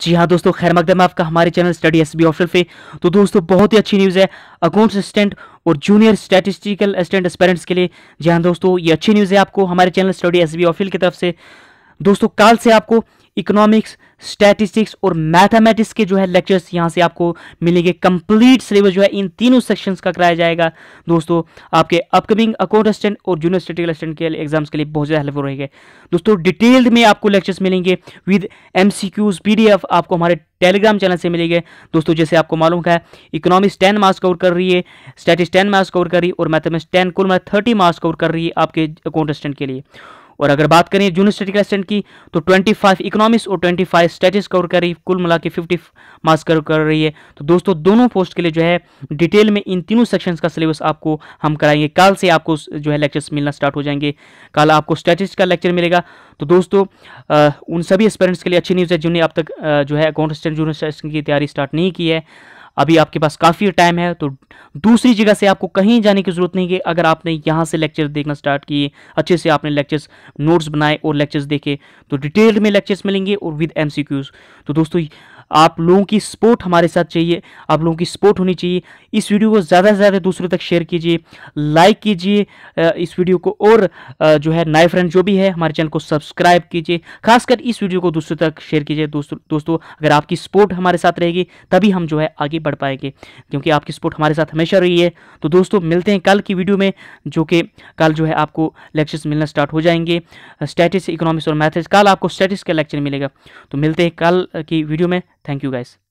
जी हाँ दोस्तों खैर मकदम आपका हमारे channel study S B official पे तो दोस्तों बहुत ही अच्छी न्यूज़ है अकाउंट्स असिस्टेंट और जूनियर स्टैटिस्टिकल असिस्टेंट एस्पेरेंट्स के लिए जी हाँ दोस्तों ये अच्छी न्यूज़ है आपको हमारे channel study S B official की तरफ से दोस्तों कल से आपको इकोनॉमिक्स स्टैटिस्टिक्स और मैथमेटिक्स के जो है लेक्चर्स यहाँ से आपको मिलेंगे कंप्लीट सिलेबस जो है इन तीनों सेक्शंस का कराया जाएगा दोस्तों आपके अपकमिंग अकाउंट असिस्टेंट और जूनियर स्टेटिकल असिस्टेंट के एग्जाम्स के लिए बहुत ज़्यादा हेल्पफुल रहेंगे दोस्तों डिटेल्ड में आपको लेक्चर्स मिलेंगे with M C Qs P D F आपको हमारे टेलीग्राम चैनल से मिलेंगे दोस्तों जैसे आपको मालूम है इकोनॉमिक्स टेन मार्क्स कवर कर रही है स्टैटिस टेन मार्क्स कवर कर रही है और मैथमेटिक्स टेन कुल मैं थर्टी मार्क्स कवर कर रही है आपके अकाउंट असिस्टेंट के लिए और अगर बात करें जूनियर स्टेटिकल असिस्टेंट की तो 25 इकोनॉमिक्स और 25 स्टैटिस कवर कर रही कुल मिला के फिफ्टी मार्क्स कवर कर रही है तो दोस्तों दोनों पोस्ट के लिए जो है डिटेल में इन तीनों सेक्शन का सिलेबस आपको हम कराएंगे कल से आपको जो है लेक्चर्स मिलना स्टार्ट हो जाएंगे कल आपको स्टैटिस का लेक्चर मिलेगा तो दोस्तों उन सभी एक्सपेरेंट्स के लिए अच्छी न्यूज़ है जिन्होंने अब तक जो है अकाउंट असिस्टेंट जूनियर की तैयारी स्टार्ट नहीं की है अभी आपके पास काफ़ी टाइम है तो दूसरी जगह से आपको कहीं जाने की ज़रूरत नहीं है अगर आपने यहाँ से लेक्चर देखना स्टार्ट किए अच्छे से आपने लेक्चर्स नोट्स बनाए और लेक्चर्स देखे तो डिटेल्ड में लेक्चर्स मिलेंगे और विद एम तो दोस्तों आप लोगों की सपोर्ट हमारे साथ चाहिए आप लोगों की सपोर्ट होनी चाहिए इस वीडियो को ज़्यादा से ज़्यादा दूसरों तक शेयर कीजिए लाइक कीजिए इस वीडियो को और जो है नए फ्रेंड जो भी है हमारे चैनल को सब्सक्राइब कीजिए खासकर इस वीडियो को दूसरों तक शेयर कीजिए दोस्तों अगर आपकी सपोर्ट हमारे साथ रहेगी तभी हम जो है आगे बढ़ पाएंगे क्योंकि आपकी सपोर्ट हमारे साथ हमेशा रही है तो दोस्तों मिलते हैं कल की वीडियो में जो कि कल जो है आपको लेक्चर्स मिलना स्टार्ट हो जाएंगे स्टैटिस इकोनॉमिक्स और मैथ्स कल आपको स्टैटिस का लेक्चर मिलेगा तो मिलते हैं कल की वीडियो में Thank you guys.